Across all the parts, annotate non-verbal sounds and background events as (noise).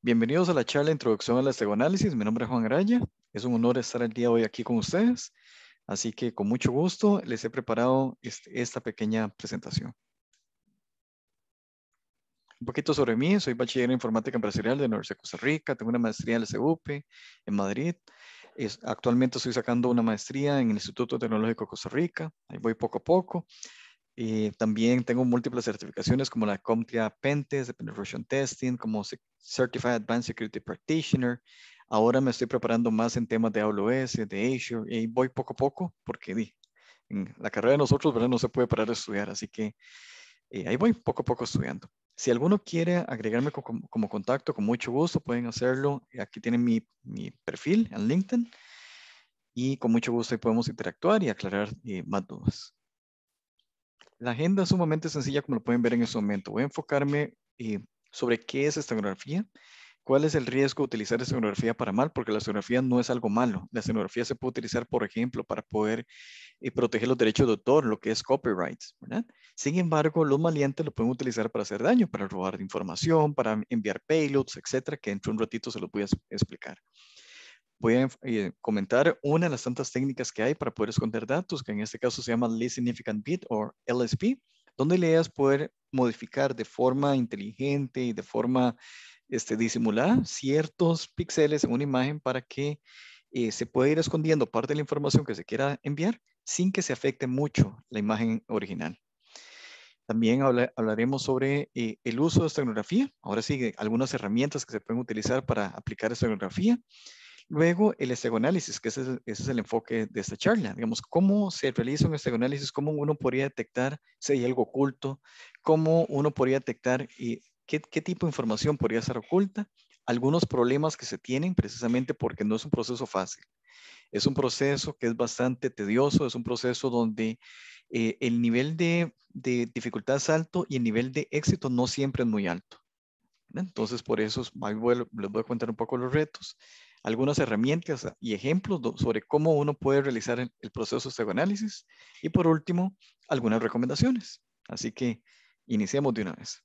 Bienvenidos a la charla Introducción Introducción al Estegoanálisis. Mi nombre es Juan Araya. Es un honor estar el día de hoy aquí con ustedes. Así que con mucho gusto les he preparado esta pequeña presentación. Un poquito sobre mí. Soy bachiller en informática empresarial de la Universidad de Costa Rica. Tengo una maestría en la CUP e, en Madrid. actualmente estoy sacando una maestría en el Instituto Tecnológico de Costa Rica. Ahí voy poco a poco. Eh, también tengo múltiples certificaciones como la CompTIA Pentest, de Penetration Testing, como Certified Advanced Security Practitioner. Ahora me estoy preparando más en temas de AWS, de Azure, y voy poco a poco porque en la carrera de nosotros ¿verdad? no se puede parar de estudiar, así que eh, ahí voy poco a poco estudiando. Si alguno quiere agregarme como, contacto, con mucho gusto pueden hacerlo. Aquí tienen mi, mi, perfil en LinkedIn y con mucho gusto podemos interactuar y aclarar eh, más dudas. La agenda es sumamente sencilla, como lo pueden ver en este momento. Voy a enfocarme eh, sobre qué es estenografía, cuál es el riesgo de utilizar estenografía para mal, porque la estenografía no es algo malo. La estenografía se puede utilizar, por ejemplo, para poder eh, proteger los derechos de autor, lo que es copyright. ¿verdad? Sin embargo, los maleantes lo pueden utilizar para hacer daño, para robar información, para enviar payloads, etcétera, que dentro un ratito se lo voy a explicar voy a eh, comentar una de las tantas técnicas que hay para poder esconder datos, que en este caso se llama Least Significant Bit o LSP, donde le das poder modificar de forma inteligente y de forma este, disimulada ciertos píxeles en una imagen para que eh, se pueda ir escondiendo parte de la información que se quiera enviar sin que se afecte mucho la imagen original. También hablaremos sobre eh, el uso de estenografía. Ahora sí, algunas herramientas que se pueden utilizar para aplicar estenografía. Luego, el estegoanálisis, que ese, es el enfoque de esta charla. Digamos, cómo se realiza un estegoanálisis, cómo uno podría detectar si hay algo oculto, cómo uno podría detectar y eh, qué, tipo de información podría ser oculta, algunos problemas que se tienen precisamente porque no es un proceso fácil. Es un proceso que es bastante tedioso, es un proceso donde eh, el nivel de dificultad es alto y el nivel de éxito no siempre es muy alto. Entonces, por eso les voy a contar un poco los retos algunas herramientas y ejemplos sobre cómo uno puede realizar el, proceso de psicoanálisis y por último, algunas recomendaciones. Así que iniciemos de una vez.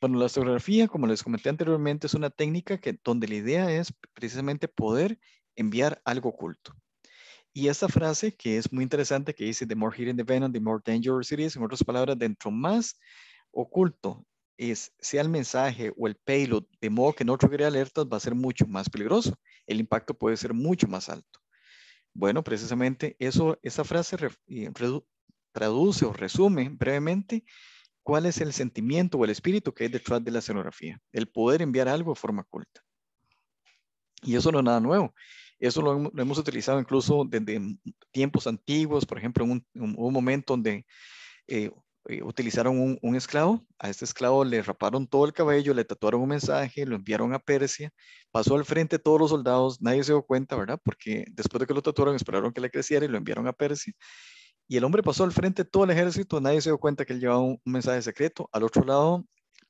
Bueno, la historiografía, como les comenté anteriormente, es una técnica que, donde la idea es precisamente poder enviar algo oculto. Y esta frase que es muy interesante que dice, the more hidden the venom, the more dangerous it is, en otras palabras, dentro más oculto es, sea el mensaje o el payload de modo que no trigger alertas, va a ser mucho más peligroso. El impacto puede ser mucho más alto. Bueno, precisamente eso, esa frase eh, traduce o resume brevemente cuál es el sentimiento o el espíritu que hay detrás de la escenografía. El poder enviar algo de forma oculta. Y eso no es nada nuevo. Eso lo, hemos utilizado incluso desde tiempos antiguos, por ejemplo, en un, momento donde eh, eh, utilizaron un, esclavo, a este esclavo le raparon todo el cabello, le tatuaron un mensaje, lo enviaron a Persia, pasó al frente todos los soldados, nadie se dio cuenta, ¿verdad? Porque después de que lo tatuaron esperaron que le creciera y lo enviaron a Persia. Y el hombre pasó al frente todo el ejército, nadie se dio cuenta que él llevaba un, mensaje secreto. Al otro lado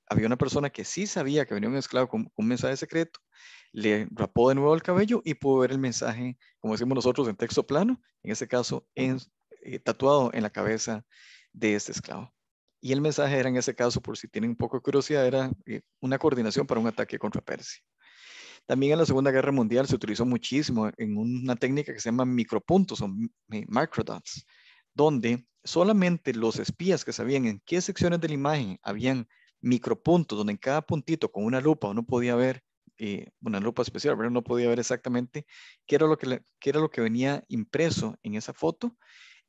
había una persona que sí sabía que venía un esclavo con, un mensaje secreto, le rapó de nuevo el cabello y pudo ver el mensaje, como decimos nosotros, en texto plano, en este caso, en, eh, tatuado en la cabeza de este esclavo. Y el mensaje era en ese caso, por si tienen un poco de curiosidad, era eh, una coordinación para un ataque contra Persia. También en la Segunda Guerra Mundial se utilizó muchísimo en una técnica que se llama micropuntos o microdots, donde solamente los espías que sabían en qué secciones de la imagen habían micropuntos, donde en cada puntito con una lupa uno podía ver, eh, una lupa especial, pero no podía ver exactamente qué era, lo que, qué era lo que venía impreso en esa foto,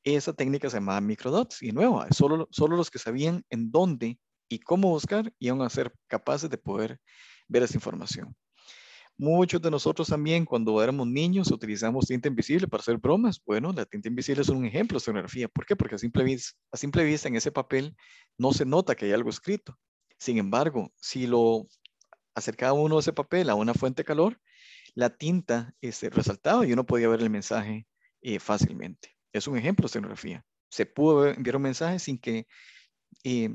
esa técnica se llamaba microdots y nueva, eh, solo, solo los que sabían en dónde y cómo buscar iban a ser capaces de poder ver esa información. Muchos de nosotros también, cuando éramos niños, utilizamos tinta invisible para hacer bromas. Bueno, la tinta invisible es un ejemplo de escenografía. ¿Por qué? Porque a simple, vista, a simple vista en ese papel no se nota que hay algo escrito. Sin embargo, si lo acercaba uno ese papel a una fuente de calor, la tinta este, resaltaba y uno podía ver el mensaje eh, fácilmente. Es un ejemplo de escenografía. Se pudo enviar un mensaje sin que eh,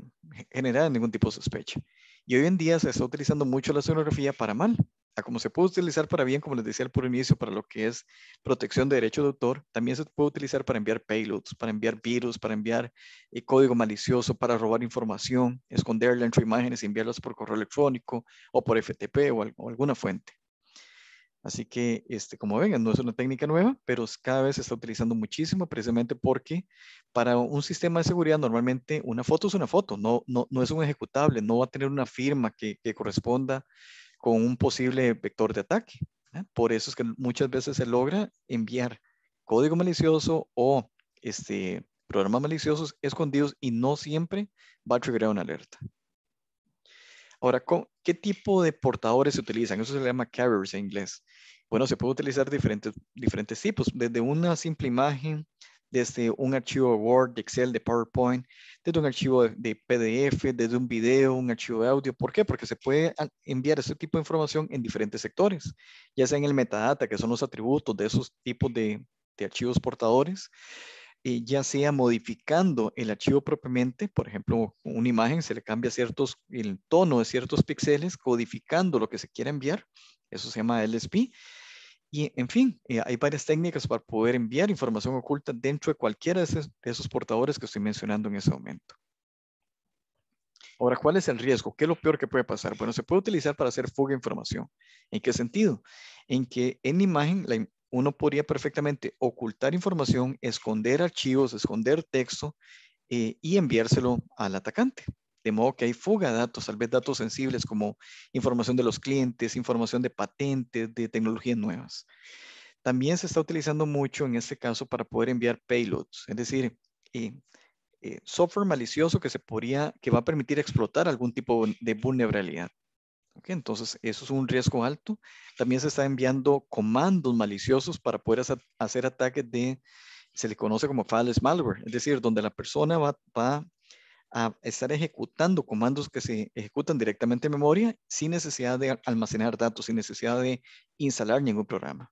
generara ningún tipo de sospecha. Y hoy en día se está utilizando mucho la escenografía para mal, como se puede utilizar para bien, como les decía al principio para lo que es protección de derechos de autor, también se puede utilizar para enviar payloads, para enviar virus, para enviar eh, código malicioso, para robar información, esconderla entre imágenes y enviarlas por correo electrónico o por FTP o alguna fuente. Así que, este, como ven, no es una técnica nueva, pero cada vez se está utilizando muchísimo, precisamente porque para un sistema de seguridad normalmente una foto es una foto, no, no, es un ejecutable, no va a tener una firma que, corresponda con un posible vector de ataque. ¿eh? Por eso es que muchas veces se logra enviar código malicioso o este, programas maliciosos escondidos y no siempre va a triggerar una alerta. Ahora, ¿qué tipo de portadores se utilizan? Eso se llama carriers en inglés. Bueno, se puede utilizar diferentes, diferentes tipos, desde una simple imagen, desde un archivo de Word, de Excel, de PowerPoint, desde un archivo de, PDF, desde un video, un archivo de audio. ¿Por qué? Porque se puede enviar ese tipo de información en diferentes sectores, ya sea en el metadata, que son los atributos de esos tipos de, de archivos portadores, eh, ya sea modificando el archivo propiamente, por ejemplo, una imagen se le cambia ciertos, el tono de ciertos píxeles, codificando lo que se quiere enviar, eso se llama LSP. Y en fin, eh, hay varias técnicas para poder enviar información oculta dentro de cualquiera de esos, de esos portadores que estoy mencionando en ese momento. Ahora, ¿cuál es el riesgo? ¿Qué es lo peor que puede pasar? Bueno, se puede utilizar para hacer fuga de información. ¿En qué sentido? En que en imagen la, uno podría perfectamente ocultar información, esconder archivos, esconder texto eh, y enviárselo al atacante. De modo que hay fuga de datos, tal vez datos sensibles como información de los clientes, información de patentes, de tecnologías nuevas. También se está utilizando mucho en este caso para poder enviar payloads, es decir, eh, eh, software malicioso que se podría, que va a permitir explotar algún tipo de vulnerabilidad entonces, eso es un riesgo alto. También se está enviando comandos maliciosos para poder hacer, ataques de, se le conoce como files malware, es decir, donde la persona va, a estar ejecutando comandos que se ejecutan directamente en memoria sin necesidad de almacenar datos, sin necesidad de instalar ningún programa.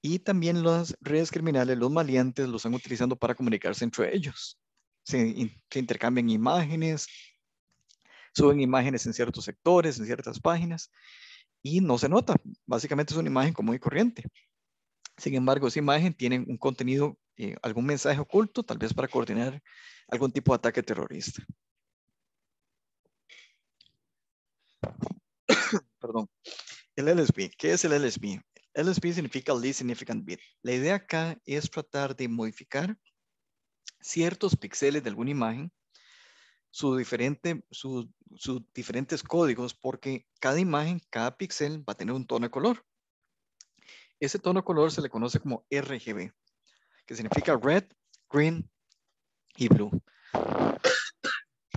Y también las redes criminales, los maleantes, los están utilizando para comunicarse entre ellos. Se, se intercambian imágenes, suben imágenes en ciertos sectores, en ciertas páginas, y no se nota. Básicamente es una imagen común y corriente. Sin embargo, esa imagen tiene un contenido, eh, algún mensaje oculto, tal vez para coordinar algún tipo de ataque terrorista. (coughs) Perdón. El LSB. ¿Qué es el LSB? LSB significa Least Significant Bit. La idea acá es tratar de modificar ciertos píxeles de alguna imagen su diferente, su, sus diferentes códigos porque cada imagen, cada píxel va a tener un tono de color. Ese tono de color se le conoce como RGB, que significa red, green y blue. (coughs)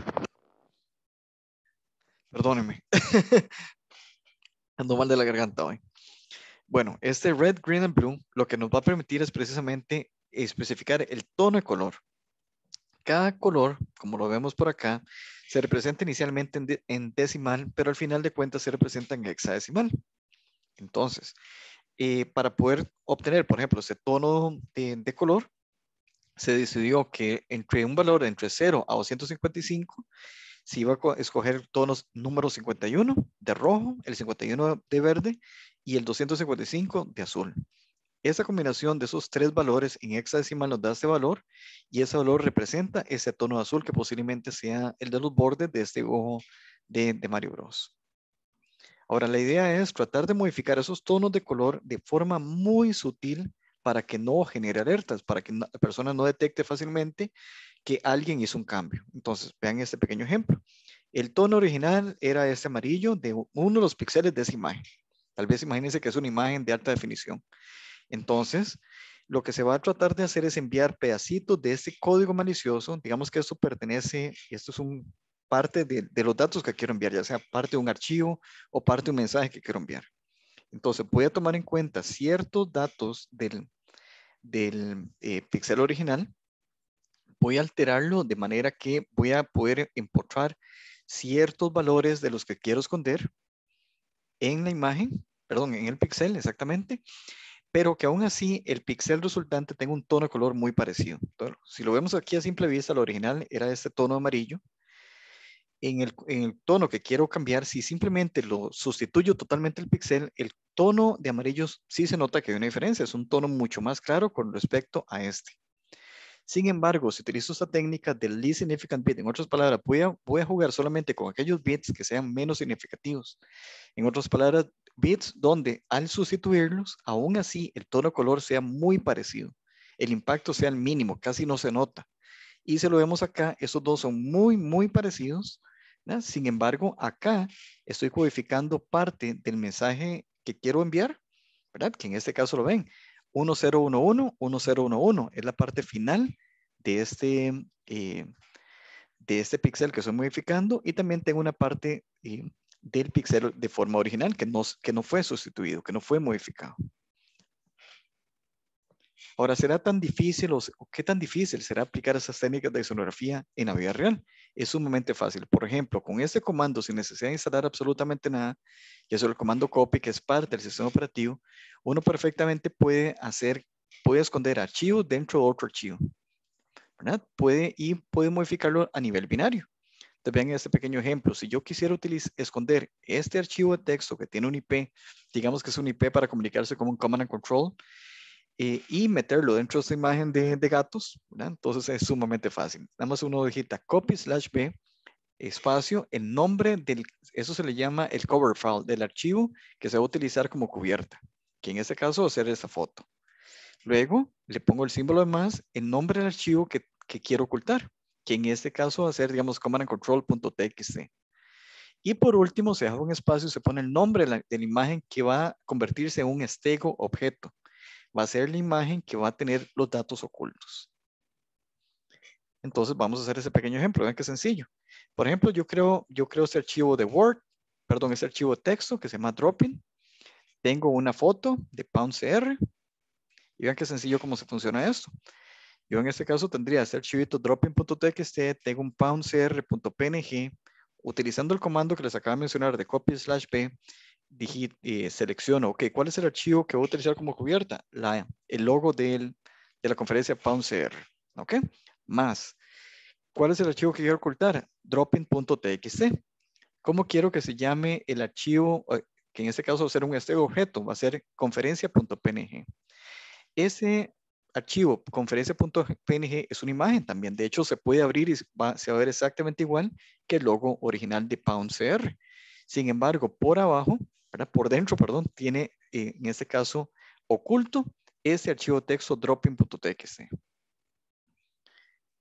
Perdónenme. (laughs) Ando mal de la garganta hoy. Bueno, este red, green y blue lo que nos va a permitir es precisamente especificar el tono de color. Cada color, como lo vemos por acá, se representa inicialmente en, decimal, pero al final de cuentas se representa en hexadecimal. Entonces, eh, para poder obtener, por ejemplo, ese tono de, de color, se decidió que entre un valor entre 0 a 255, se iba a escoger tonos número 51 de rojo, el 51 de verde y el 255 de azul. Esa combinación de esos tres valores en hexadecimal nos da este valor y ese valor representa ese tono azul que posiblemente sea el de los bordes de este ojo de, de Mario Bros. Ahora, la idea es tratar de modificar esos tonos de color de forma muy sutil para que no genere alertas, para que la persona no detecte fácilmente que alguien hizo un cambio. Entonces, vean este pequeño ejemplo. El tono original era este amarillo de uno de los píxeles de esa imagen. Tal vez imagínense que es una imagen de alta definición. Entonces, lo que se va a tratar de hacer es enviar pedacitos de este código malicioso. Digamos que esto pertenece, esto es un parte de, los datos que quiero enviar, ya sea parte de un archivo o parte de un mensaje que quiero enviar. Entonces, voy a tomar en cuenta ciertos datos del, del eh, pixel original. Voy a alterarlo de manera que voy a poder importar ciertos valores de los que quiero esconder en la imagen, perdón, en el pixel exactamente pero que aún así el pixel resultante tenga un tono de color muy parecido. si lo vemos aquí a simple vista, lo original era este tono amarillo. En el, tono que quiero cambiar, si simplemente lo sustituyo totalmente el pixel, el tono de amarillo sí se nota que hay una diferencia, es un tono mucho más claro con respecto a este. Sin embargo, si utilizo esta técnica del least significant bit, en otras palabras, voy a jugar solamente con aquellos bits que sean menos significativos. En otras palabras, bits donde al sustituirlos, aún así el tono color sea muy parecido, el impacto sea el mínimo, casi no se nota. Y si lo vemos acá, esos dos son muy, muy parecidos. Sin embargo, acá estoy codificando parte del mensaje que quiero enviar, ¿verdad? Que en este caso lo ven, 1011, 1011, es la parte final de este, eh, de este pixel que estoy modificando y también tengo una parte eh, del pixel de forma original, que no, que no fue sustituido, que no fue modificado. Ahora, ¿será tan difícil o qué tan difícil será aplicar esas técnicas de sonografía en la vida real? Es sumamente fácil. Por ejemplo, con este comando, sin necesidad de instalar absolutamente nada, y eso es el comando copy, que es parte del sistema operativo, uno perfectamente puede hacer, puede esconder archivos dentro de otro archivo. ¿verdad? Puede, y puede modificarlo a nivel binario vean este pequeño ejemplo. Si yo quisiera utilizar, esconder este archivo de texto que tiene un IP, digamos que es un IP para comunicarse como un command and control, eh, y meterlo dentro de esta imagen de, gatos, entonces es sumamente fácil. Nada más uno digita copy slash B, espacio, el nombre del, eso se le llama el cover file del archivo que se va a utilizar como cubierta, que en este caso va a ser esta foto. Luego le pongo el símbolo de más, el nombre del archivo que quiero ocultar que en este caso va a ser, digamos, txt Y por último, se abre un espacio se pone el nombre de la, imagen que va a convertirse en un estego objeto. Va a ser la imagen que va a tener los datos ocultos. Entonces vamos a hacer ese pequeño ejemplo. Vean qué sencillo. Por ejemplo, yo creo, yo creo este archivo de Word, perdón, este archivo de texto que se llama Dropping. Tengo una foto de PoundCR. Y vean qué sencillo cómo se funciona esto. Yo en este caso tendría este archivito dropping.txt, tengo un poundcr.png, utilizando el comando que les acabo de mencionar de copy slash p, digit, eh, selecciono, ok, ¿cuál es el archivo que voy a utilizar como cubierta? La, el logo de la conferencia poundcr, ok, más, ¿cuál es el archivo que quiero ocultar? dropping.txt. ¿Cómo quiero que se llame el archivo, eh, que en este caso va a ser un este objeto, va a ser conferencia.png? Ese archivo conferencia.png es una imagen también. De hecho, se puede abrir y se va a ver exactamente igual que el logo original de Pound Sin embargo, por abajo, por dentro, perdón, tiene eh, en este caso oculto ese archivo texto dropping.txt.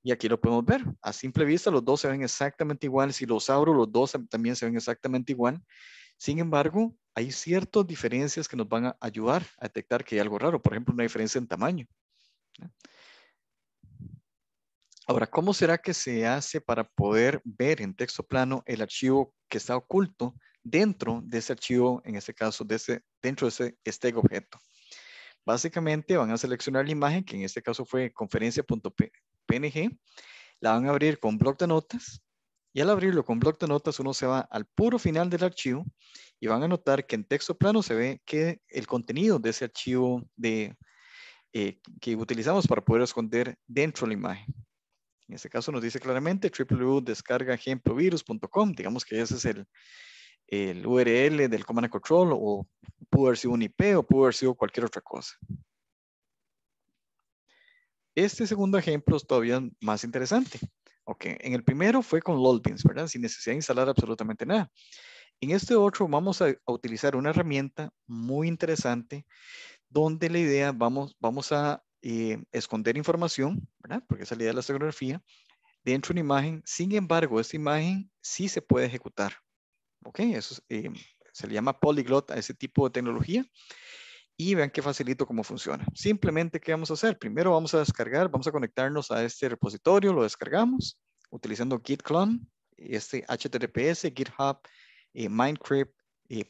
Y aquí lo podemos ver. A simple vista, los dos se ven exactamente igual. Si los abro, los dos también se ven exactamente igual. Sin embargo, hay ciertas diferencias que nos van a ayudar a detectar que hay algo raro. Por ejemplo, una diferencia en tamaño. Ahora, ¿cómo será que se hace para poder ver en texto plano el archivo que está oculto dentro de ese archivo, en este caso, de dentro de ese, este objeto? Básicamente van a seleccionar la imagen, que en este caso fue conferencia.png, la van a abrir con bloc de notas, y al abrirlo con bloc de notas uno se va al puro final del archivo y van a notar que en texto plano se ve que el contenido de ese archivo de eh, que utilizamos para poder esconder dentro de la imagen. En este caso nos dice claramente www.descargaejemplovirus.com, digamos que ese es el, el URL del Command Control o pudo haber sido un IP o pudo haber sido cualquier otra cosa. Este segundo ejemplo es todavía más interesante. en el primero fue con Lolbins, ¿verdad? Sin necesidad de instalar absolutamente nada. En este otro vamos a, a utilizar una herramienta muy interesante donde la idea, vamos, vamos a eh, esconder información, ¿verdad? Porque esa es la idea de la fotografía, dentro de una imagen. Sin embargo, esta imagen sí se puede ejecutar. ¿Ok? Eso eh, se le llama polyglot a ese tipo de tecnología. Y vean qué facilito cómo funciona. Simplemente, ¿qué vamos a hacer? Primero vamos a descargar, vamos a conectarnos a este repositorio, lo descargamos utilizando Git clone, este HTTPS, GitHub, eh, Minecraft, eh,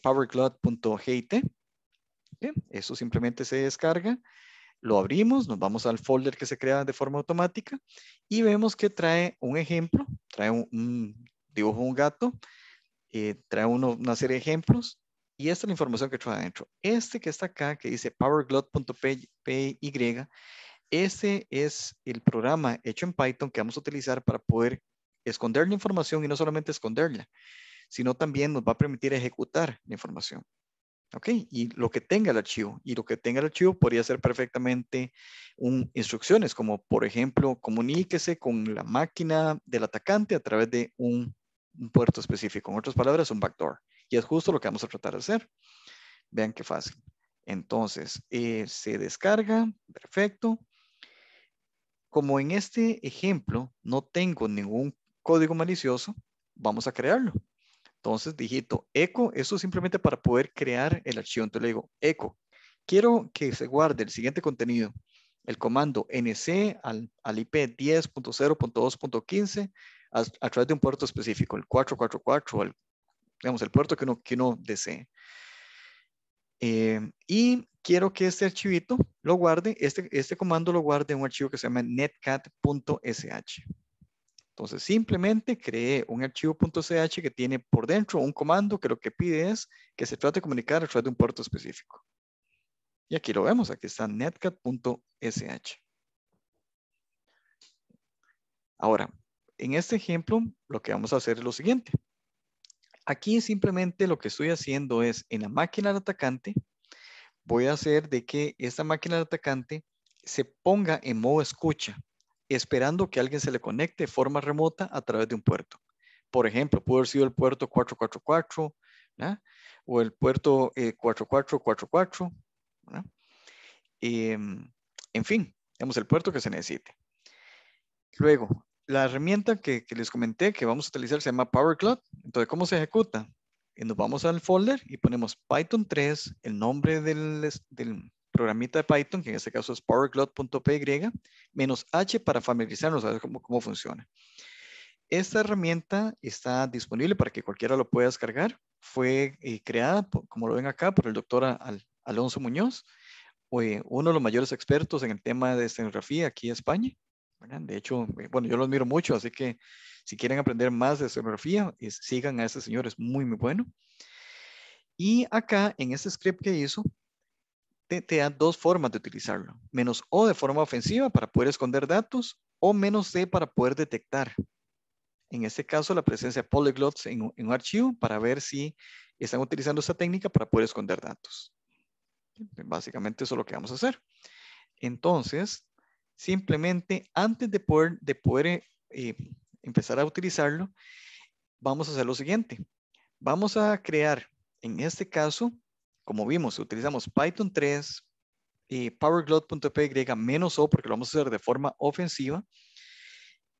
eso simplemente se descarga, lo abrimos, nos vamos al folder que se crea de forma automática y vemos que trae un ejemplo, trae un, dibujo un gato, eh, trae una serie de ejemplos y esta es la información que trae adentro. Este que está acá, que dice powerglot.py, este es el programa hecho en Python que vamos a utilizar para poder esconder la información y no solamente esconderla, sino también nos va a permitir ejecutar la información. ¿Ok? Y lo que tenga el archivo. Y lo que tenga el archivo podría ser perfectamente un, instrucciones, como por ejemplo, comuníquese con la máquina del atacante a través de un, puerto específico. En otras palabras, un backdoor. Y es justo lo que vamos a tratar de hacer. Vean qué fácil. Entonces, eh, se descarga, perfecto. Como en este ejemplo no tengo ningún código malicioso, vamos a crearlo. Entonces digito echo, eso simplemente para poder crear el archivo. Entonces le digo echo, quiero que se guarde el siguiente contenido. El comando nc al, al IP 10.0.2.15 a, través de un puerto específico, el 444, digamos, el puerto que uno, que desee. Eh, y quiero que este archivito lo guarde, este, este comando lo guarde en un archivo que se llama netcat.sh. Entonces simplemente creé un archivo .ch que tiene por dentro un comando que lo que pide es que se trate de comunicar a través de un puerto específico. Y aquí lo vemos, aquí está netcat.sh. Ahora, en este ejemplo lo que vamos a hacer es lo siguiente. Aquí simplemente lo que estoy haciendo es en la máquina del atacante voy a hacer de que esta máquina del atacante se ponga en modo escucha esperando que alguien se le conecte de forma remota a través de un puerto. Por ejemplo, puede haber sido el puerto 444 o el puerto 4444. Eh, em, en fin, tenemos el puerto que se necesite. Luego, la herramienta que, les comenté que vamos a utilizar se llama Power Cloud. Entonces, ¿cómo se ejecuta? Eh, nos vamos al folder y ponemos Python 3, el nombre del, programita de Python, que en este caso es powerglot.py, menos H para familiarizarnos, a ver cómo, cómo funciona. Esta herramienta está disponible para que cualquiera lo pueda descargar. Fue eh, creada, como lo ven acá, por el doctor Alonso Muñoz, uno de los mayores expertos en el tema de escenografía aquí en España. De hecho, eh, bueno, yo lo admiro mucho, así que si quieren aprender más de escenografía, sigan a este señor, es muy, muy bueno. Y acá en este script que hizo, te, da dos formas de utilizarlo. Menos O de forma ofensiva para poder esconder datos o menos D para poder detectar. En este caso, la presencia de polyglots en, un archivo para ver si están utilizando esta técnica para poder esconder datos. Básicamente eso es lo que vamos a hacer. Entonces, simplemente antes de poder, de poder eh, eh, empezar a utilizarlo, vamos a hacer lo siguiente. Vamos a crear, en este caso, como vimos, utilizamos Python 3 y powerglot.py menos o porque lo vamos a hacer de forma ofensiva.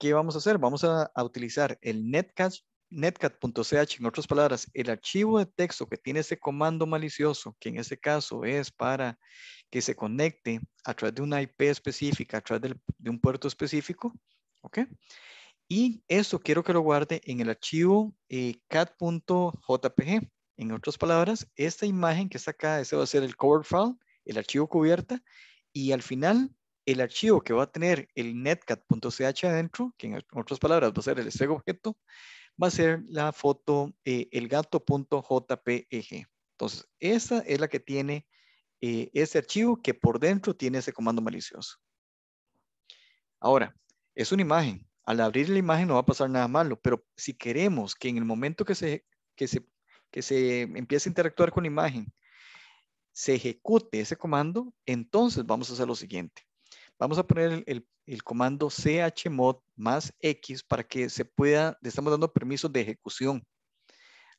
¿Qué vamos a hacer? Vamos a, utilizar el netcat, netcat.ch, en otras palabras, el archivo de texto que tiene ese comando malicioso, que en este caso es para que se conecte a través de una IP específica, a través de un puerto específico, ¿ok? Y eso quiero que lo guarde en el archivo eh, cat.jpg, en otras palabras, esta imagen que está acá, ese va a ser el cover file, el archivo cubierta, y al final el archivo que va a tener el netcat.ch adentro, que en otras palabras va a ser el ese objeto, va a ser la foto eh, el gato.jpeg. Entonces, esa es la que tiene eh, ese archivo que por dentro tiene ese comando malicioso. Ahora, es una imagen. Al abrir la imagen no va a pasar nada malo, pero si queremos que en el momento que se, que se que se empiece a interactuar con la imagen, se ejecute ese comando, entonces vamos a hacer lo siguiente. Vamos a poner el, comando chmod más x para que se pueda, le estamos dando permiso de ejecución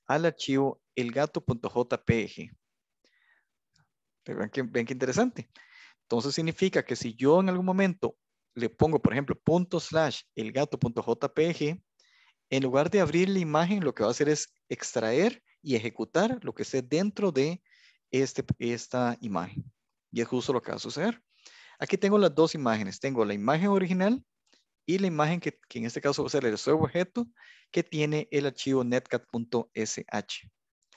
al archivo elgato.jpg. Ven que, ven que interesante. Entonces significa que si yo en algún momento le pongo, por ejemplo, punto slash elgato.jpg, en lugar de abrir la imagen, lo que va a hacer es extraer y ejecutar lo que esté dentro de este, esta imagen. Y es justo lo que va a suceder. Aquí tengo las dos imágenes. Tengo la imagen original y la imagen que, en este caso va a ser el objeto que tiene el archivo netcat.sh.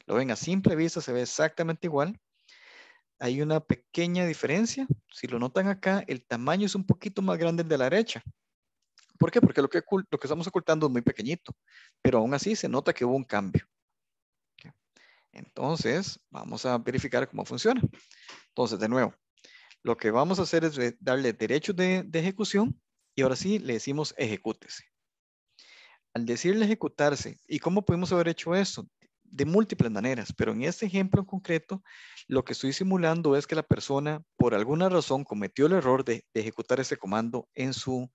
Lo ven a simple vista, se ve exactamente igual. Hay una pequeña diferencia. Si lo notan acá, el tamaño es un poquito más grande el de la derecha. ¿Por qué? Porque lo que, lo que estamos ocultando es muy pequeñito, pero aún así se nota que hubo un cambio. Entonces, vamos a verificar cómo funciona. Entonces, de nuevo, lo que vamos a hacer es darle derecho de, ejecución y ahora sí le decimos ejecútese. Al decirle ejecutarse, ¿y cómo pudimos haber hecho eso? de múltiples maneras, pero en este ejemplo en concreto, lo que estoy simulando es que la persona, por alguna razón, cometió el error de, ejecutar ese comando en su,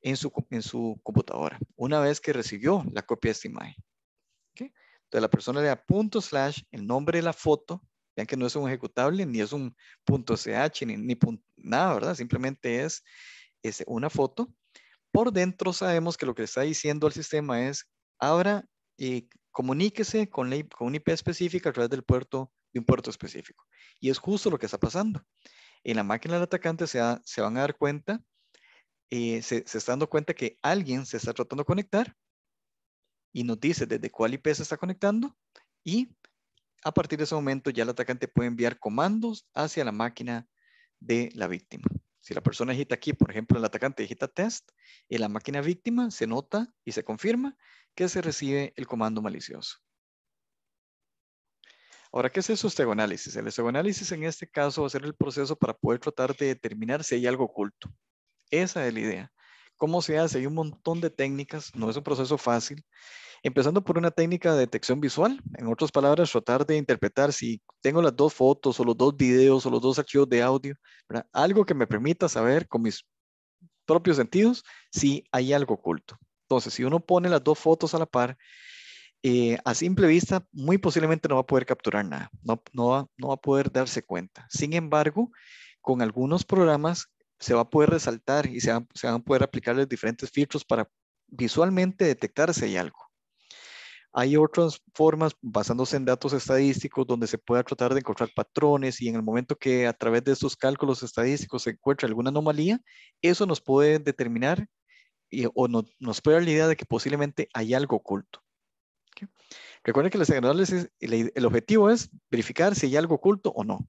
en, su, en su computadora, una vez que recibió la copia de esta imagen. ¿Okay? Entonces la persona le da punto slash, el nombre de la foto, vean que no es un ejecutable, ni es un punto ch, ni, ni nada, ¿verdad? Simplemente es, es una foto. Por dentro sabemos que lo que está diciendo al sistema es, ahora y comuníquese con, la, con una IP específica a través del puerto, de un puerto específico. Y es justo lo que está pasando. En la máquina del atacante se, van a dar cuenta, eh, se está dando cuenta que alguien se está tratando de conectar y nos dice desde cuál IP se está conectando y a partir de ese momento ya el atacante puede enviar comandos hacia la máquina de la víctima. Si la persona agita aquí, por ejemplo, el atacante digita test, en la máquina víctima se nota y se confirma que se recibe el comando malicioso. Ahora, ¿qué es el este análisis? El análisis en este caso va a ser el proceso para poder tratar de determinar si hay algo oculto. Esa es la idea cómo se hace. Hay un montón de técnicas, no es un proceso fácil. Empezando por una técnica de detección visual, en otras palabras, tratar de interpretar si tengo las dos fotos o los dos videos o los dos archivos de audio, algo que me permita saber con mis propios sentidos si hay algo oculto. Entonces, si uno pone las dos fotos a la par, eh, a simple vista, muy posiblemente no va a poder capturar nada, no, no, va, no va a poder darse cuenta. Sin embargo, con algunos programas se va a poder resaltar y se van, a poder aplicarles diferentes filtros para visualmente detectar si hay algo. Hay otras formas basándose en datos estadísticos donde se pueda tratar de encontrar patrones y en el momento que a través de estos cálculos estadísticos se encuentra alguna anomalía, eso nos puede determinar o no, nos puede dar la idea de que posiblemente hay algo oculto. recuerda Recuerden que análisis, el objetivo es verificar si hay algo oculto o no.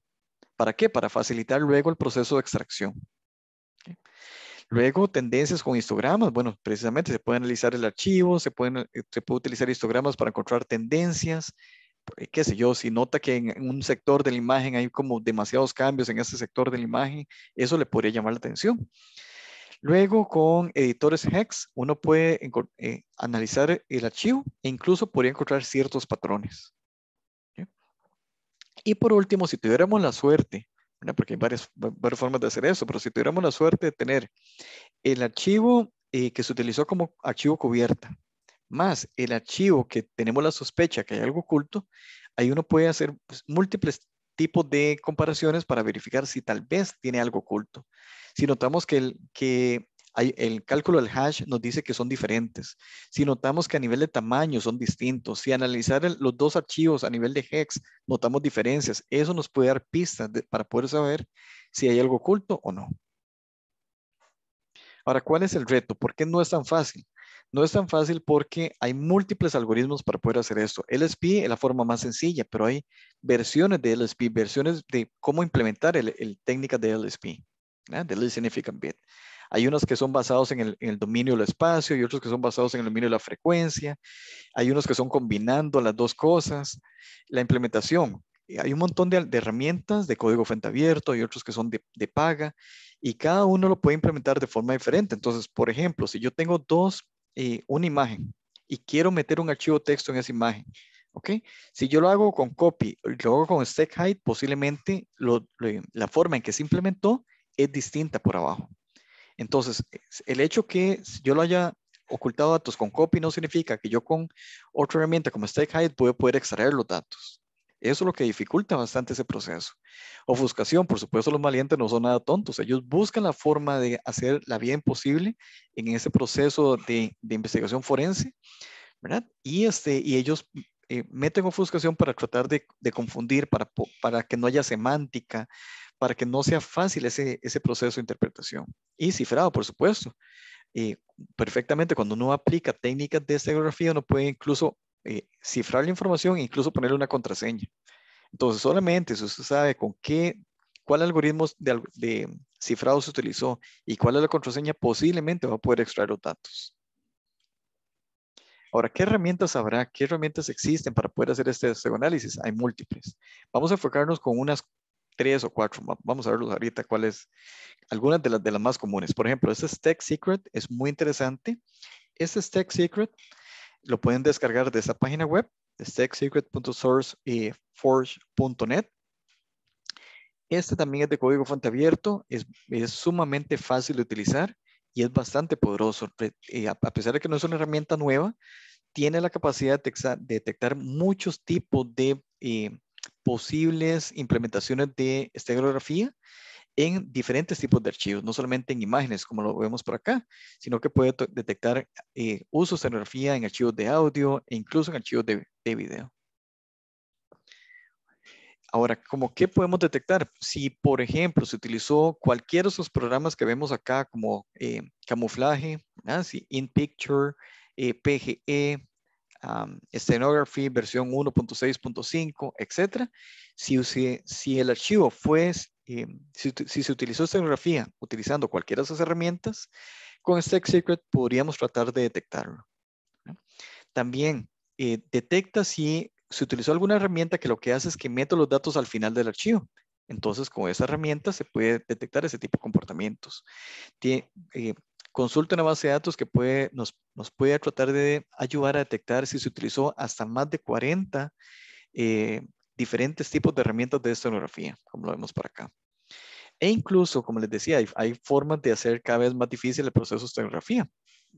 ¿Para qué? Para facilitar luego el proceso de extracción. Este. Luego, tendencias con histogramas. Bueno, precisamente se puede analizar el archivo, se, eh, puede utilizar histogramas para encontrar tendencias. Eh, qué sé yo, si nota que en un sector de la imagen hay como demasiados cambios en ese sector de la imagen, eso le podría llamar la atención. Luego, con editores Hex, uno puede eh, analizar el archivo e incluso podría encontrar ciertos patrones. Y por último, si tuviéramos la suerte porque hay varias, formas de hacer eso, pero si tuviéramos la suerte de tener el archivo eh, que se utilizó como archivo cubierta, más el archivo que tenemos la sospecha que hay algo oculto, ahí uno puede hacer pues, múltiples tipos de comparaciones para verificar si tal vez tiene algo oculto. Si notamos que, el, que el cálculo del hash nos dice que son diferentes. Si notamos que a nivel de tamaño son distintos, si analizar los dos archivos a nivel de hex notamos diferencias, eso nos puede dar pistas para poder saber si hay algo oculto o no. Ahora, ¿cuál es el reto? ¿Por qué no es tan fácil? No es tan fácil porque hay múltiples algoritmos para poder hacer esto. LSP es la forma más sencilla, pero hay versiones de LSP, versiones de cómo implementar el, técnica de LSP, de de significant Bit. Hay unos que son basados en el, dominio del espacio y otros que son basados en el dominio de la frecuencia. Hay unos que son combinando las dos cosas. La implementación. Eh, hay un montón de, herramientas de código fuente abierto, y otros que son de, paga y cada uno lo puede implementar de forma diferente. Entonces, por ejemplo, si yo tengo dos, eh, una imagen y quiero meter un archivo texto en esa imagen, ¿ok? Si yo lo hago con copy, lo hago con stack height, posiblemente la forma en que se implementó es distinta por abajo, entonces, el hecho que yo lo haya ocultado datos con copy no significa que yo con otra herramienta como StakeHide pueda poder extraer los datos. Eso es lo que dificulta bastante ese proceso. Ofuscación, por supuesto, los malientes no son nada tontos. Ellos buscan la forma de hacer la bien posible en ese proceso de, investigación forense, ¿verdad? Y, este, y ellos eh, meten ofuscación para tratar de, confundir, para que no haya semántica, para que no sea fácil ese, proceso de interpretación. Y cifrado, por supuesto. y eh, perfectamente, cuando uno aplica técnicas de geografía, uno puede incluso eh, cifrar la información e incluso ponerle una contraseña. Entonces, solamente si usted sabe con qué, cuál algoritmo de, de cifrado se utilizó y cuál es la contraseña, posiblemente va a poder extraer los datos. Ahora, ¿qué herramientas habrá? ¿Qué herramientas existen para poder hacer este, este análisis? Hay múltiples. Vamos a enfocarnos con unas tres o cuatro. Vamos a verlos ahorita cuáles, algunas de las, de las más comunes. Por ejemplo, este Stack Secret es muy interesante. Este Stack Secret lo pueden descargar de esa página web, stacksecret.sourceforge.net. Este también es de código fuente abierto, es, sumamente fácil de utilizar y es bastante poderoso. Eh, a pesar de que no es una herramienta nueva, tiene la capacidad de detectar muchos tipos de eh, posibles implementaciones de estereografía en diferentes tipos de archivos, no solamente en imágenes, como lo vemos por acá, sino que puede detectar eh, usos de estereografía en archivos de audio e incluso en archivos de, video. Ahora, ¿cómo qué podemos detectar? Si, por ejemplo, se utilizó cualquiera de esos programas que vemos acá, como eh, camuflaje, así, in picture, eh, PGE, escenografía versión 1.6.5, etcétera. Si, si, el archivo fue, eh, si, se utilizó escenografía utilizando cualquiera de esas herramientas, con Stack Secret podríamos tratar de detectarlo. También eh, detecta si se utilizó alguna herramienta que lo que hace es que mete los datos al final del archivo. Entonces, con esa herramienta se puede detectar ese tipo de comportamientos. Eh, Consulta una base de datos que nos, puede tratar de ayudar a detectar si se utilizó hasta más de 40 eh, diferentes tipos de herramientas de estenografía, como lo vemos por acá. E incluso, como les decía, hay, formas de hacer cada vez más difícil el proceso de estenografía.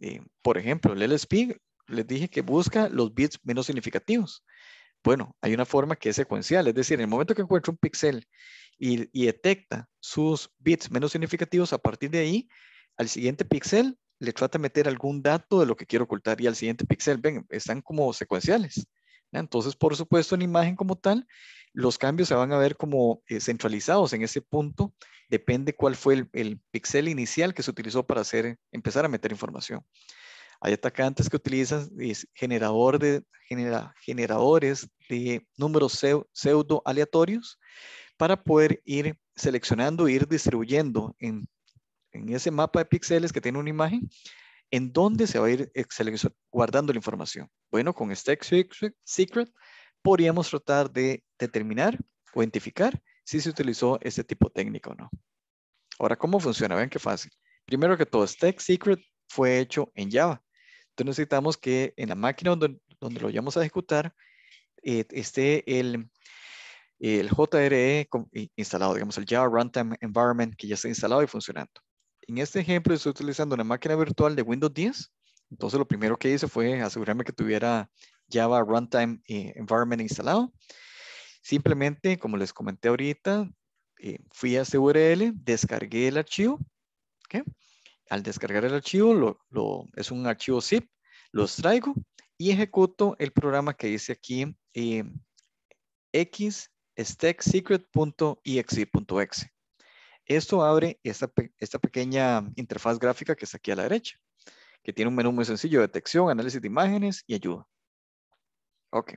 Eh, por ejemplo, el LSP, les dije que busca los bits menos significativos. Bueno, hay una forma que es secuencial, es decir, en el momento que encuentra un pixel y, y detecta sus bits menos significativos, a partir de ahí al siguiente píxel le trata de meter algún dato de lo que quiero ocultar y al siguiente píxel, ven, están como secuenciales. Entonces, por supuesto, en imagen como tal, los cambios se van a ver como eh, centralizados en ese punto. Depende cuál fue el, píxel inicial que se utilizó para hacer, empezar a meter información. Hay atacantes que utilizan generador de, generadores de números pseudo aleatorios para poder ir seleccionando, ir distribuyendo en en ese mapa de píxeles que tiene una imagen, ¿en dónde se va a ir guardando la información? Bueno, con Stack este Secret podríamos tratar de determinar o identificar si se utilizó este tipo de técnica o no. Ahora, ¿cómo funciona? Vean qué fácil. Primero que todo, Stack este Secret fue hecho en Java. Entonces necesitamos que en la máquina donde, lo vayamos a ejecutar eh, esté el, el JRE instalado, digamos el Java Runtime Environment que ya está instalado y funcionando. En este ejemplo estoy utilizando una máquina virtual de Windows 10. Entonces lo primero que hice fue asegurarme que tuviera Java Runtime eh, Environment instalado. Simplemente, como les comenté ahorita, eh, fui a este URL, descargué el archivo. Al descargar el archivo, lo, es un archivo zip, lo traigo y ejecuto el programa que dice aquí eh, xstacksecret.exe.exe. Esto abre esta, esta pequeña interfaz gráfica que está aquí a la derecha, que tiene un menú muy sencillo, detección, análisis de imágenes y ayuda. Ok,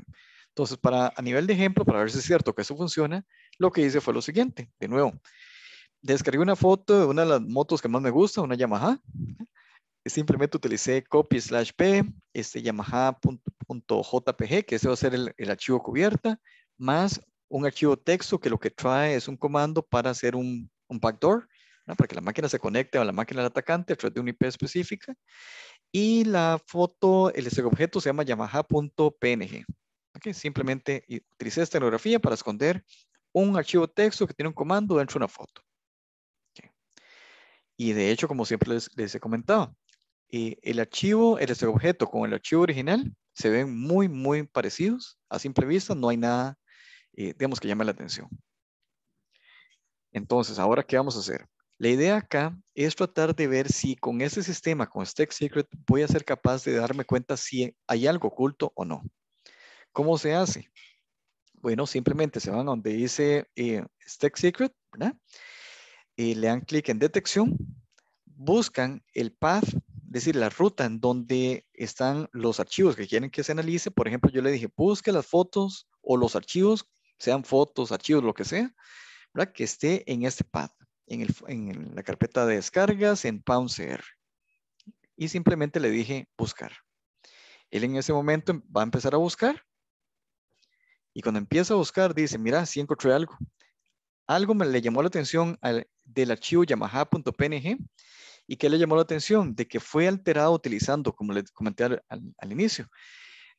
entonces para, a nivel de ejemplo, para ver si es cierto que eso funciona, lo que hice fue lo siguiente, de nuevo, descargué una foto de una de las motos que más me gusta, una Yamaha, simplemente utilicé copy slash p, este yamaha.jpg, que ese va a ser el, el, archivo cubierta, más un archivo texto que lo que trae es un comando para hacer un, un backdoor, para que la máquina se conecte a la máquina del atacante a través de una IP específica. Y la foto, el objeto se llama yamaha.png. Simplemente utilicé esta tecnología para esconder un archivo texto que tiene un comando dentro de una foto. Y de hecho, como siempre les, les he comentado, eh, el archivo, el objeto con el archivo original se ven muy, muy parecidos. A simple vista no hay nada, eh, digamos, que llame la atención. Entonces, ¿ahora qué vamos a hacer? La idea acá es tratar de ver si con este sistema, con Stack Secret, voy a ser capaz de darme cuenta si hay algo oculto o no. ¿Cómo se hace? Bueno, simplemente se van a donde dice eh, Stack Secret, ¿verdad? Y le dan clic en detección, buscan el path, es decir, la ruta en donde están los archivos que quieren que se analice. Por ejemplo, yo le dije, busque las fotos o los archivos, sean fotos, archivos, lo que sea, ¿verdad? que esté en este pad, en, la carpeta de descargas, en PoundCR. Y simplemente le dije buscar. Él en ese momento va a empezar a buscar. Y cuando empieza a buscar, dice, mira, sí encontré algo. Algo me le llamó la atención del archivo yamaha.png y qué le llamó la atención de que fue alterado utilizando, como le comenté al inicio,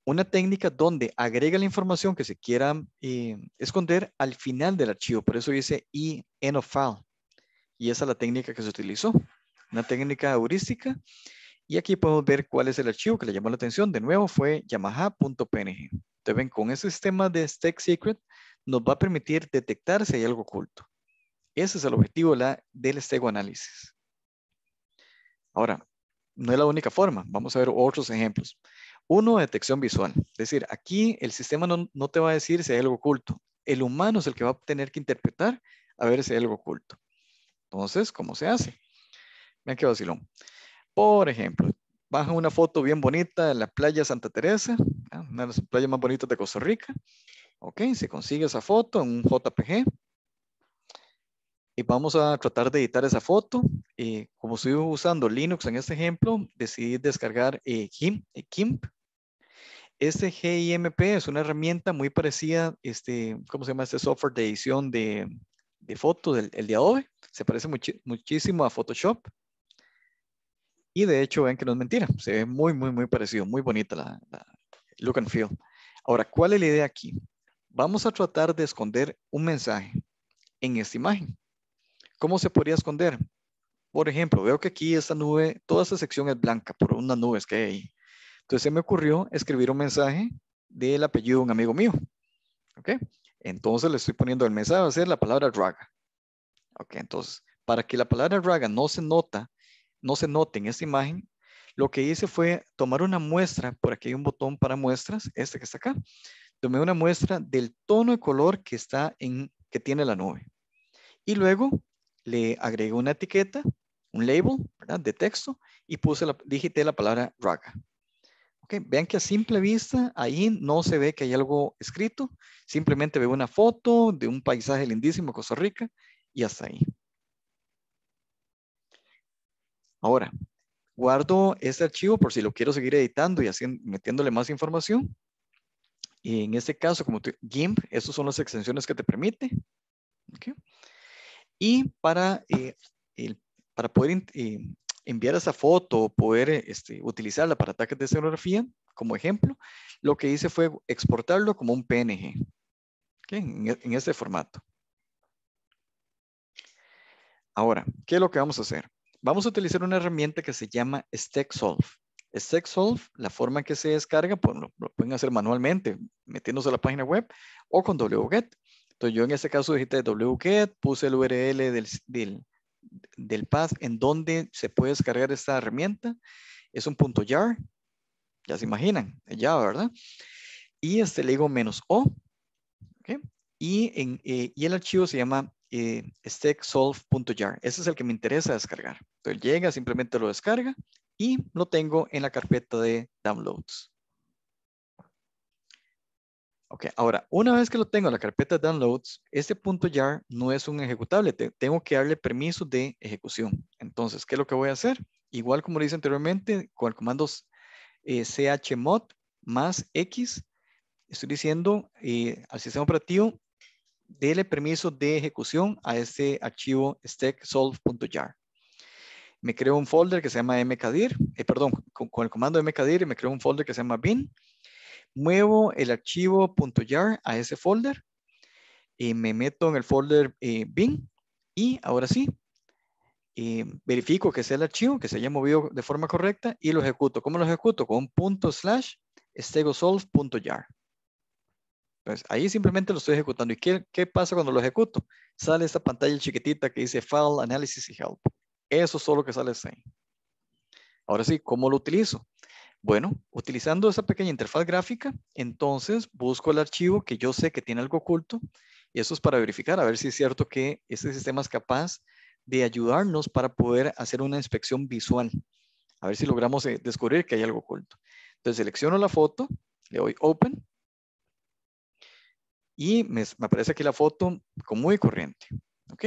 una técnica donde agrega la información que se quiera eh, esconder al final del archivo. Por eso dice y of file. Y esa es la técnica que se utilizó. Una técnica heurística. Y aquí podemos ver cuál es el archivo que le llamó la atención. De nuevo fue yamaha.png. Entonces ven, con ese sistema de Stack Secret nos va a permitir detectar si hay algo oculto. Ese es el objetivo la, del Stego Análisis. Ahora, no es la única forma. Vamos a ver otros ejemplos. Uno, detección visual. Es decir, aquí el sistema no, te va a decir si hay algo oculto. El humano es el que va a tener que interpretar a ver si hay algo oculto. Entonces, ¿cómo se hace? Me qué vacilón. Por ejemplo, baja una foto bien bonita de la playa Santa Teresa, una de las playas más bonitas de Costa Rica. Ok, se consigue esa foto en un JPG. Y vamos a tratar de editar esa foto. Y como estoy usando Linux en este ejemplo, decidí descargar eh, eh GIMP, este GIMP es una herramienta muy parecida, este, ¿cómo se llama este software de edición de, fotos, el, de Adobe? Se parece muchísimo a Photoshop. Y de hecho, ven que no es mentira, se ve muy, muy, muy parecido, muy bonita la, la look and feel. Ahora, ¿cuál es la idea aquí? Vamos a tratar de esconder un mensaje en esta imagen. ¿Cómo se podría esconder? Por ejemplo, veo que aquí esta nube, toda esta sección es blanca por unas nubes que hay ahí. Entonces se me ocurrió escribir un mensaje del apellido de un amigo mío. ¿Ok? Entonces le estoy poniendo el mensaje, a ser la palabra raga. ¿Ok? Entonces, para que la palabra raga no se nota, no se note en esta imagen, lo que hice fue tomar una muestra, por aquí hay un botón para muestras, este que está acá. Tomé una muestra del tono de color que está en, que tiene la nube. Y luego le agregué una etiqueta, un label de texto y puse la, digité la palabra raga. Vean que a simple vista ahí no se ve que hay algo escrito, simplemente veo una foto de un paisaje lindísimo de Costa Rica y hasta ahí. Ahora, guardo este archivo por si lo quiero seguir editando y así metiéndole más información. Y en este caso, como GIMP, esas son las extensiones que te permite. Y para, eh, para poder eh, enviar esa foto o poder eh, este, utilizarla para ataques de escenografía, como ejemplo, lo que hice fue exportarlo como un PNG e, en, este formato. Ahora, ¿qué es lo que vamos a hacer? Vamos a utilizar una herramienta que se llama StackSolve. StackSolve, la forma en que se descarga, pues lo, pueden hacer manualmente, metiéndose a la página web o con WGET. Entonces yo en este caso dije WGET, puse el URL del, del, del path en donde se puede descargar esta herramienta es un punto jar, ya se imaginan, ya, ¿verdad? Y este le digo menos o, y, en, eh, el archivo se llama eh, stacksolve.jar. Ese es el que me interesa descargar. Entonces llega, simplemente lo descarga y lo tengo en la carpeta de downloads. Ok, ahora, una vez que lo tengo en la carpeta downloads, este punto .jar no es un ejecutable, tengo que darle permiso de ejecución. Entonces, ¿qué es lo que voy a hacer? Igual como lo hice anteriormente, con el comando eh, chmod más x, estoy diciendo eh, al sistema operativo, dele permiso de ejecución a este archivo stacksolve.jar. Me creo un folder que se llama mkdir, eh, perdón, con, con, el comando mkdir me creo un folder que se llama bin, muevo el archivo .jar a ese folder, y me meto en el folder eh, bin y ahora sí, eh, verifico que sea el archivo, que se haya movido de forma correcta y lo ejecuto. ¿Cómo lo ejecuto? Con punto slash stegosolve.jar. pues ahí simplemente lo estoy ejecutando. ¿Y qué, pasa cuando lo ejecuto? Sale esta pantalla chiquitita que dice File, Analysis y Help. Eso solo que sale ahí. Ahora sí, ¿cómo lo utilizo? Bueno, utilizando esa pequeña interfaz gráfica, entonces busco el archivo que yo sé que tiene algo oculto y eso es para verificar, a ver si es cierto que este sistema es capaz de ayudarnos para poder hacer una inspección visual, a ver si logramos eh, descubrir que hay algo oculto. Entonces selecciono la foto, le doy Open y me, aparece aquí la foto como muy corriente.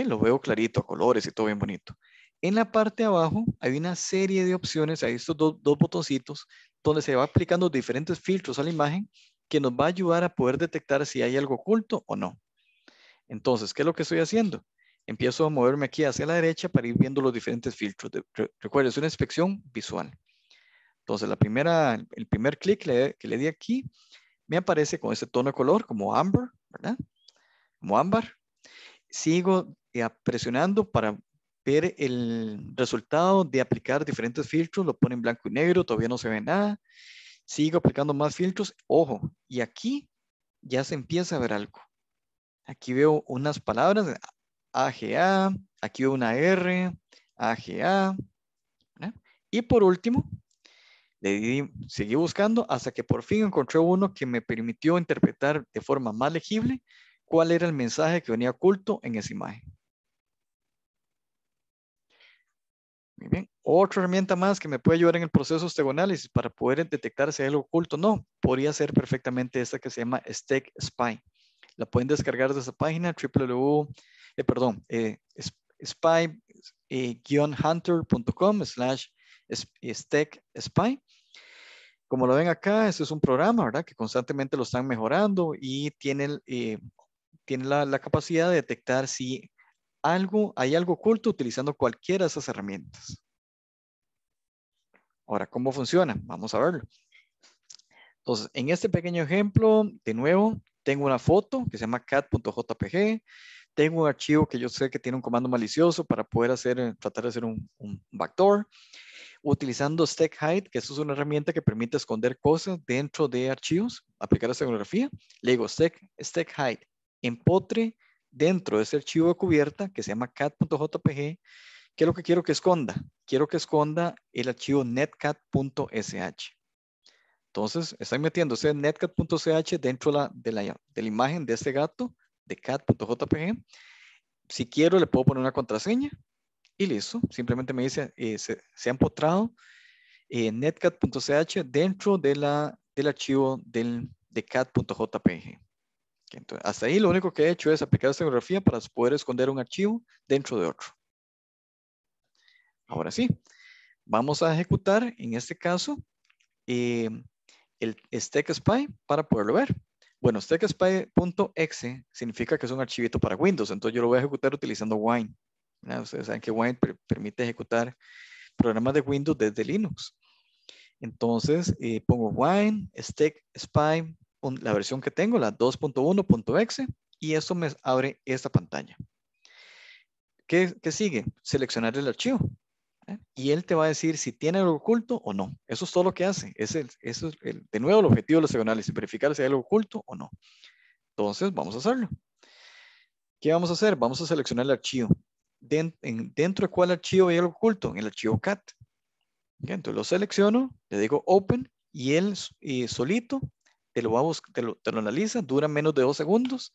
Lo veo clarito, colores y todo bien bonito. En la parte de abajo hay una serie de opciones, hay estos dos, dos botoncitos donde se va aplicando diferentes filtros a la imagen que nos va a ayudar a poder detectar si hay algo oculto o no. Entonces, ¿qué es lo que estoy haciendo? Empiezo a moverme aquí hacia la derecha para ir viendo los diferentes filtros. Recuerda, es una inspección visual. Entonces, la primera, el primer clic que le di aquí me aparece con ese tono de color como amber ¿verdad? Como ámbar. Sigo eh, presionando para ver el resultado de aplicar diferentes filtros, lo pone en blanco y negro, todavía no se ve nada, sigo aplicando más filtros, ojo, y aquí ya se empieza a ver algo. Aquí veo unas palabras, AGA, aquí veo una R, AGA, y por último, seguí buscando hasta que por fin encontré uno que me permitió interpretar de forma más legible cuál era el mensaje que venía oculto en esa imagen. bien. Otra herramienta más que me puede ayudar en el proceso de osteoanálisis para poder detectar si hay algo oculto o no, podría ser perfectamente esta que se llama Stack Spy. La pueden descargar de esa página www, eh, perdón, eh, spy-hunter.com eh, slash stack spy. Como lo ven acá, este es un programa, ¿verdad? Que constantemente lo están mejorando y tiene la, la, capacidad de detectar si hay algo oculto utilizando cualquiera de esas herramientas. Ahora, ¿cómo funciona? Vamos a verlo. Entonces, en este pequeño ejemplo, de nuevo, tengo una foto que se llama cat.jpg, tengo un archivo que yo sé que tiene un comando malicioso para poder hacer, tratar de hacer un, un backdoor, utilizando stack hide, que eso es una herramienta que permite esconder cosas dentro de archivos, aplicar la tecnología, le digo stack, stack hide, empotre dentro de ese archivo de cubierta que se llama cat.jpg, ¿qué es lo que quiero que esconda? Quiero que esconda el archivo netcat.sh. Entonces, estoy metiendo ese netcat.sh. dentro de la, de la imagen de este gato, de cat.jpg. Si quiero, le puedo poner una contraseña y listo. Simplemente me dice, eh, se, ha empotrado eh, netcat.ch dentro de la, del archivo del, de cat.jpg hasta ahí lo único que he hecho es aplicar esta geografía para poder esconder un archivo dentro de otro. Ahora sí, vamos a ejecutar en este caso em, el el spy para poderlo ver. Bueno, spy.exe significa que es un archivito para Windows, entonces yo lo voy a ejecutar utilizando Wine. Ustedes saben que Wine permite ejecutar programas de Windows desde Linux. Entonces eh, pongo Wine, StegSpy la versión que tengo, la 2.1.exe, y esto me abre esta pantalla. ¿Qué, sigue? Seleccionar el archivo. ¿eh? Y él te va a decir si tiene algo oculto o no. Eso es todo lo que hace. Es de nuevo el objetivo de los es verificar si hay algo oculto o no. Entonces, vamos a hacerlo. ¿Qué vamos a hacer? Vamos a seleccionar el archivo. ¿Dentro de cuál archivo hay algo oculto? En el archivo CAT. Entonces lo selecciono, le digo Open y él solito te lo, analiza, dura menos de dos segundos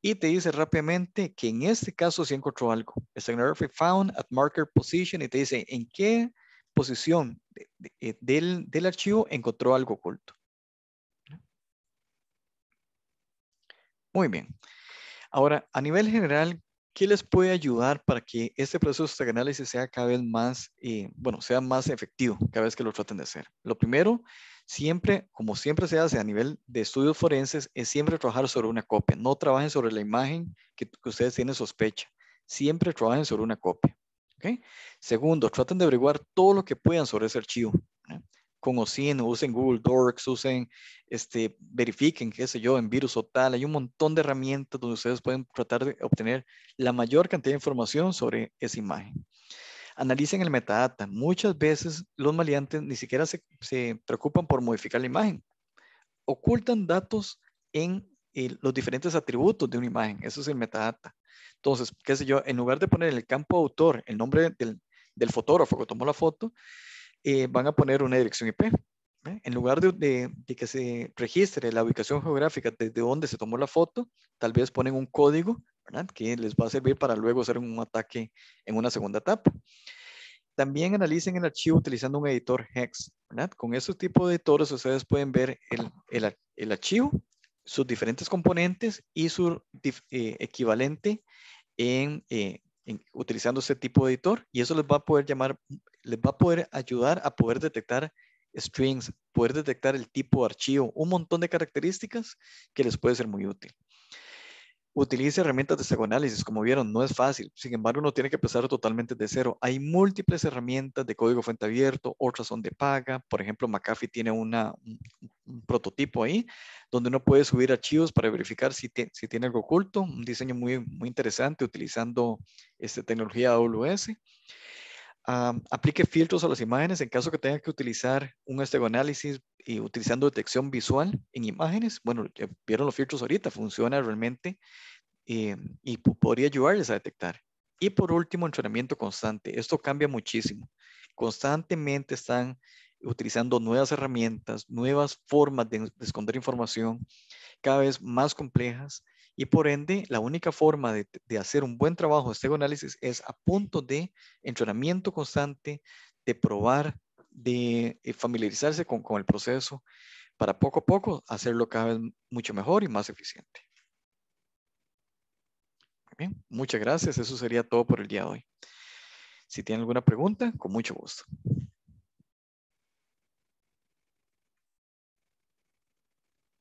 y te dice rápidamente que en este caso sí encontró algo. Ethnography found at marker position y te dice en qué posición eh, del, del archivo encontró algo oculto. Muy bien. Ahora, a nivel general, ¿Qué les puede ayudar para que este proceso de análisis sea cada vez más, eh, bueno, sea más efectivo cada vez que lo traten de hacer? Lo primero, siempre, como siempre se hace a nivel de estudios forenses, es siempre trabajar sobre una copia. No trabajen sobre la imagen que, ustedes tienen sospecha. Siempre trabajen sobre una copia. ¿okay? Segundo, traten de averiguar todo lo que puedan sobre ese archivo con OSIN, usen Google Docs, usen, este, verifiquen, qué sé yo, en virus o tal. Hay un montón de herramientas donde ustedes pueden tratar de obtener la mayor cantidad de información sobre esa imagen. Analicen el metadata. Muchas veces los maleantes ni siquiera se, preocupan por modificar la imagen. Ocultan datos en eh, los diferentes atributos de una imagen. Eso es el metadata. Entonces, qué sé yo, en lugar de poner en el campo autor el nombre del, del fotógrafo que tomó la foto, eh, van a poner una dirección IP. ¿eh? En lugar de, de, que se registre la ubicación geográfica desde donde se tomó la foto, tal vez ponen un código ¿verdad? que les va a servir para luego hacer un ataque en una segunda etapa. También analicen el archivo utilizando un editor hex. ¿verdad? Con este tipo de editores ustedes pueden ver el, el, archivo, sus diferentes componentes y su eh, equivalente en eh, utilizando ese tipo de editor y eso les va a poder llamar, les va a poder ayudar a poder detectar strings, poder detectar el tipo de archivo, un montón de características que les puede ser muy útil. Utilice herramientas de psicoanálisis, como vieron, no es fácil. Sin embargo, uno tiene que empezar totalmente de cero. Hay múltiples herramientas de código fuente abierto, otras son de paga. Por ejemplo, McAfee tiene un, prototipo ahí donde uno puede subir archivos para verificar si, tiene algo oculto. Un diseño muy, muy interesante utilizando esta tecnología AWS aplique filtros a las imágenes en caso que tenga que utilizar un estegoanálisis y utilizando detección visual en imágenes. Bueno, ya vieron los filtros ahorita, funciona realmente eh, y podría ayudarles a detectar. Y por último, entrenamiento constante. Esto cambia muchísimo. Constantemente están utilizando nuevas herramientas, nuevas formas de esconder información, cada vez más complejas y por ende, la única forma de, hacer un buen trabajo de análisis es a punto de entrenamiento constante, de probar, de eh, familiarizarse con, con el proceso para poco a poco hacerlo cada vez mucho mejor y más eficiente. Bien, muchas gracias. Eso sería todo por el día de hoy. Si tienen alguna pregunta, con mucho gusto.